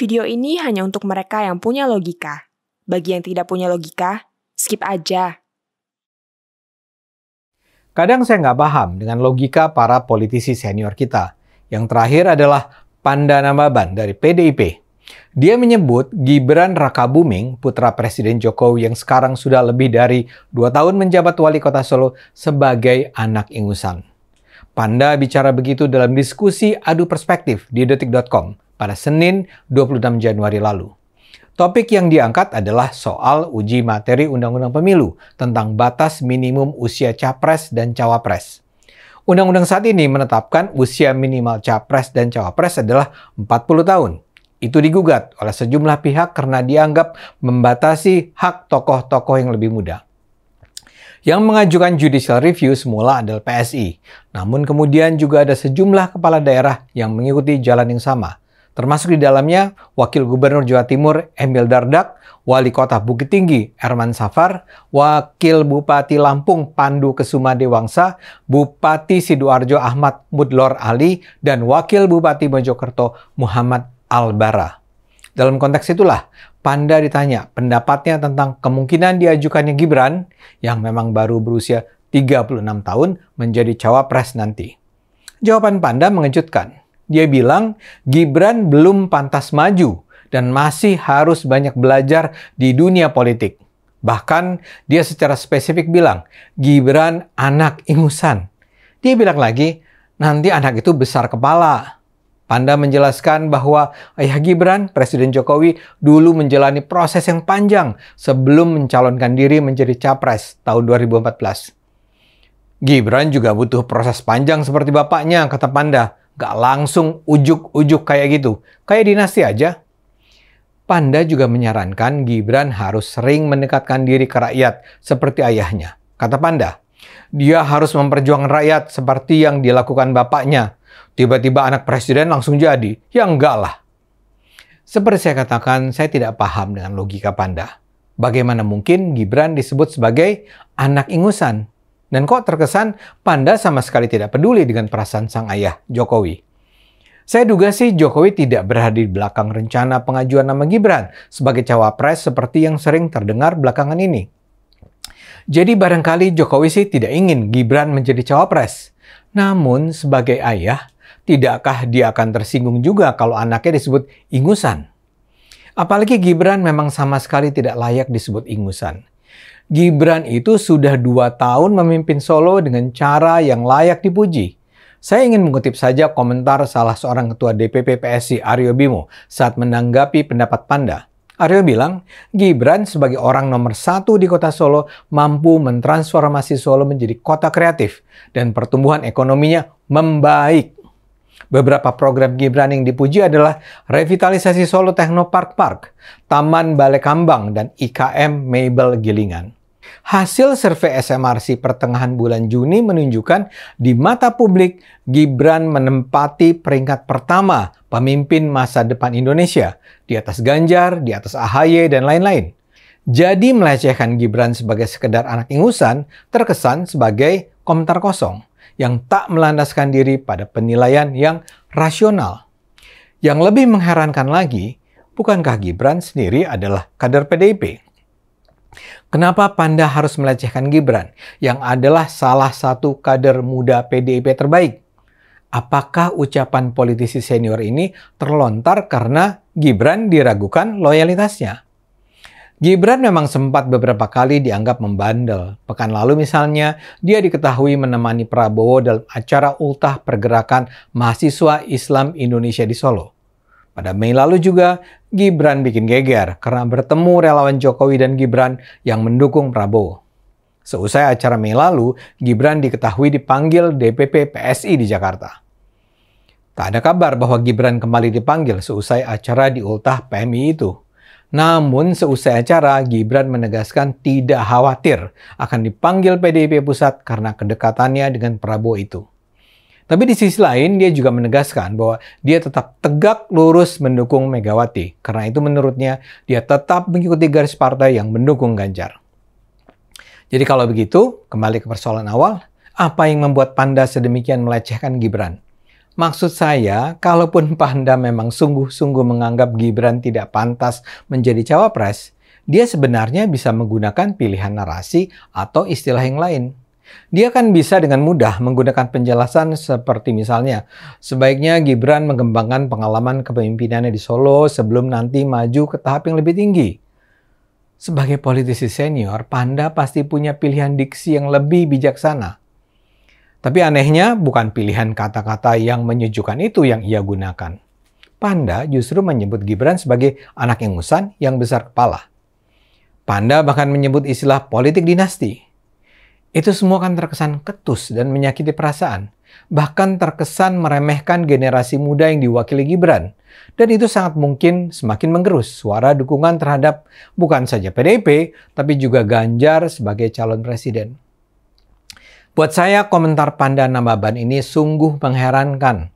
Video ini hanya untuk mereka yang punya logika. Bagi yang tidak punya logika, skip aja. Kadang saya nggak paham dengan logika para politisi senior kita. Yang terakhir adalah Panda Nambaban dari PDIP. Dia menyebut Gibran Rakabuming, putra Presiden Jokowi yang sekarang sudah lebih dari dua tahun menjabat wali kota Solo, sebagai anak ingusan. Panda bicara begitu dalam diskusi adu perspektif di detik.com pada Senin 26 Januari lalu. Topik yang diangkat adalah soal uji materi Undang-Undang Pemilu tentang batas minimum usia capres dan cawapres. Undang-undang saat ini menetapkan usia minimal capres dan cawapres adalah 40 tahun. Itu digugat oleh sejumlah pihak karena dianggap membatasi hak tokoh-tokoh yang lebih muda. Yang mengajukan judicial review semula adalah PSI. Namun kemudian juga ada sejumlah kepala daerah yang mengikuti jalan yang sama, Termasuk di dalamnya Wakil Gubernur Jawa Timur Emil Dardak, Wali Kota Bukit Tinggi Erman Safar, Wakil Bupati Lampung Pandu Kesuma Dewangsa, Bupati Sidoarjo Ahmad Mudlor Ali, dan Wakil Bupati Mojokerto Muhammad Albara. Dalam konteks itulah, Panda ditanya pendapatnya tentang kemungkinan diajukannya Gibran, yang memang baru berusia 36 tahun, menjadi cawapres nanti. Jawaban Panda mengejutkan. Dia bilang, Gibran belum pantas maju dan masih harus banyak belajar di dunia politik. Bahkan dia secara spesifik bilang, Gibran anak ingusan. Dia bilang lagi, nanti anak itu besar kepala. Panda menjelaskan bahwa ayah Gibran, Presiden Jokowi, dulu menjalani proses yang panjang sebelum mencalonkan diri menjadi capres tahun 2014. Gibran juga butuh proses panjang seperti bapaknya, kata Panda. Gak langsung ujuk-ujuk kayak gitu. Kayak dinasti aja. Panda juga menyarankan Gibran harus sering mendekatkan diri ke rakyat seperti ayahnya. Kata Panda, dia harus memperjuangkan rakyat seperti yang dilakukan bapaknya. Tiba-tiba anak presiden langsung jadi. Ya enggak lah. Seperti saya katakan, saya tidak paham dengan logika Panda. Bagaimana mungkin Gibran disebut sebagai anak ingusan? Dan kok terkesan Panda sama sekali tidak peduli dengan perasaan sang ayah, Jokowi. Saya duga sih Jokowi tidak berada di belakang rencana pengajuan nama Gibran sebagai cawapres seperti yang sering terdengar belakangan ini. Jadi barangkali Jokowi sih tidak ingin Gibran menjadi cawapres. Namun sebagai ayah, tidakkah dia akan tersinggung juga kalau anaknya disebut ingusan? Apalagi Gibran memang sama sekali tidak layak disebut ingusan. Gibran itu sudah dua tahun memimpin Solo dengan cara yang layak dipuji. Saya ingin mengutip saja komentar salah seorang ketua DPP PSI Aryo Bimo saat menanggapi pendapat Panda. Aryo bilang, Gibran sebagai orang nomor satu di kota Solo mampu mentransformasi Solo menjadi kota kreatif dan pertumbuhan ekonominya membaik. Beberapa program Gibran yang dipuji adalah revitalisasi Solo Technopark Park, Taman Balai Kambang, dan IKM Mabel Gilingan. Hasil survei SMRC pertengahan bulan Juni menunjukkan di mata publik Gibran menempati peringkat pertama pemimpin masa depan Indonesia di atas Ganjar, di atas AHY dan lain-lain. Jadi melecehkan Gibran sebagai sekedar anak ingusan terkesan sebagai komentar kosong yang tak melandaskan diri pada penilaian yang rasional. Yang lebih mengherankan lagi, bukankah Gibran sendiri adalah kader PDIP? Kenapa Panda harus melecehkan Gibran, yang adalah salah satu kader muda PDIP terbaik? Apakah ucapan politisi senior ini terlontar karena Gibran diragukan loyalitasnya? Gibran memang sempat beberapa kali dianggap membandel. Pekan lalu misalnya, dia diketahui menemani Prabowo dalam acara ultah pergerakan mahasiswa Islam Indonesia di Solo. Pada Mei lalu juga, Gibran bikin geger karena bertemu relawan Jokowi dan Gibran yang mendukung Prabowo. Seusai acara Mei lalu, Gibran diketahui dipanggil DPP PSI di Jakarta. Tak ada kabar bahwa Gibran kembali dipanggil seusai acara di ultah PMI itu. Namun seusai acara, Gibran menegaskan tidak khawatir akan dipanggil PDIP Pusat karena kedekatannya dengan Prabowo itu. Tapi di sisi lain, dia juga menegaskan bahwa dia tetap tegak lurus mendukung Megawati. Karena itu menurutnya, dia tetap mengikuti garis partai yang mendukung Ganjar. Jadi kalau begitu, kembali ke persoalan awal, apa yang membuat Panda sedemikian melecehkan Gibran? Maksud saya, kalaupun Panda memang sungguh-sungguh menganggap Gibran tidak pantas menjadi cawapres, dia sebenarnya bisa menggunakan pilihan narasi atau istilah yang lain. Dia kan bisa dengan mudah menggunakan penjelasan seperti misalnya, sebaiknya Gibran mengembangkan pengalaman kepemimpinannya di Solo sebelum nanti maju ke tahap yang lebih tinggi. Sebagai politisi senior, Panda pasti punya pilihan diksi yang lebih bijaksana. Tapi anehnya, bukan pilihan kata-kata yang menyejukkan itu yang ia gunakan. Panda justru menyebut Gibran sebagai anak ingusan yang besar kepala. Panda bahkan menyebut istilah politik dinasti. Itu semua kan terkesan ketus dan menyakiti perasaan. Bahkan terkesan meremehkan generasi muda yang diwakili Gibran. Dan itu sangat mungkin semakin menggerus suara dukungan terhadap bukan saja PDIP, tapi juga Ganjar sebagai calon presiden. Buat saya, komentar Pandan ban ini sungguh mengherankan.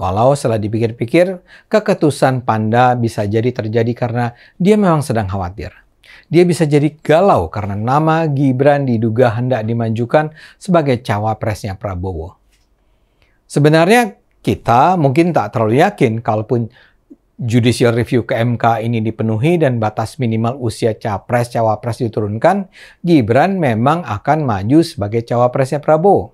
Walau setelah dipikir-pikir, keketusan Panda bisa jadi terjadi karena dia memang sedang khawatir dia bisa jadi galau karena nama Gibran diduga hendak dimajukan sebagai cawapresnya Prabowo. Sebenarnya kita mungkin tak terlalu yakin kalaupun judicial review ke MK ini dipenuhi dan batas minimal usia capres cawapres diturunkan, Gibran memang akan maju sebagai cawapresnya Prabowo.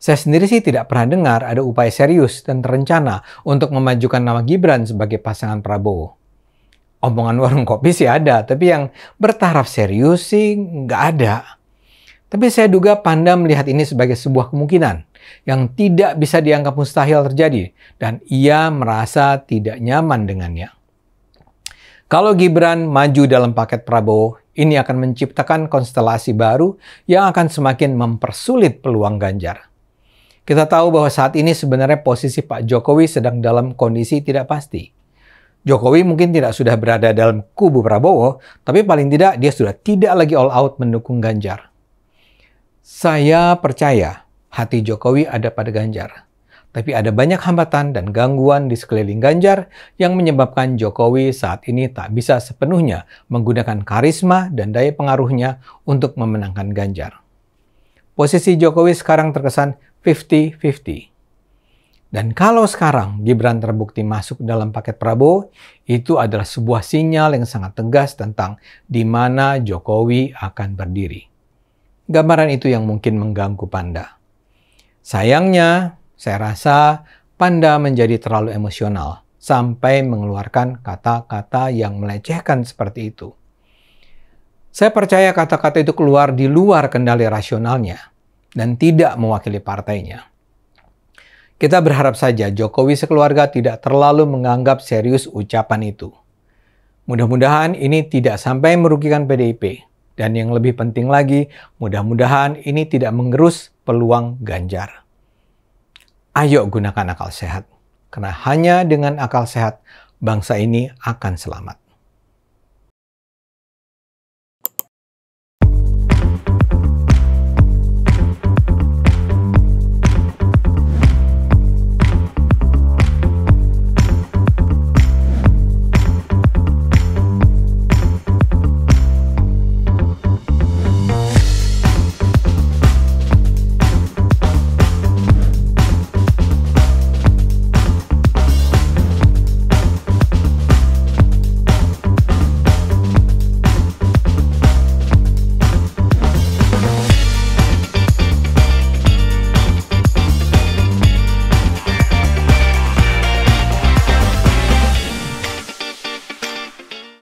Saya sendiri sih tidak pernah dengar ada upaya serius dan terencana untuk memajukan nama Gibran sebagai pasangan Prabowo omongan warung kopi sih ada, tapi yang bertaraf serius sih nggak ada. Tapi saya duga Panda melihat ini sebagai sebuah kemungkinan yang tidak bisa dianggap mustahil terjadi dan ia merasa tidak nyaman dengannya. Kalau Gibran maju dalam paket Prabowo, ini akan menciptakan konstelasi baru yang akan semakin mempersulit peluang Ganjar. Kita tahu bahwa saat ini sebenarnya posisi Pak Jokowi sedang dalam kondisi tidak pasti. Jokowi mungkin tidak sudah berada dalam kubu Prabowo, tapi paling tidak dia sudah tidak lagi all out mendukung Ganjar. Saya percaya hati Jokowi ada pada Ganjar. Tapi ada banyak hambatan dan gangguan di sekeliling Ganjar yang menyebabkan Jokowi saat ini tak bisa sepenuhnya menggunakan karisma dan daya pengaruhnya untuk memenangkan Ganjar. Posisi Jokowi sekarang terkesan 50-50. Dan kalau sekarang Gibran terbukti masuk dalam paket Prabowo, itu adalah sebuah sinyal yang sangat tegas tentang di mana Jokowi akan berdiri. Gambaran itu yang mungkin mengganggu Panda. Sayangnya, saya rasa Panda menjadi terlalu emosional sampai mengeluarkan kata-kata yang melecehkan seperti itu. Saya percaya kata-kata itu keluar di luar kendali rasionalnya dan tidak mewakili partainya. Kita berharap saja Jokowi sekeluarga tidak terlalu menganggap serius ucapan itu. Mudah-mudahan ini tidak sampai merugikan PDIP. Dan yang lebih penting lagi, mudah-mudahan ini tidak mengerus peluang Ganjar. Ayo gunakan akal sehat, karena hanya dengan akal sehat bangsa ini akan selamat.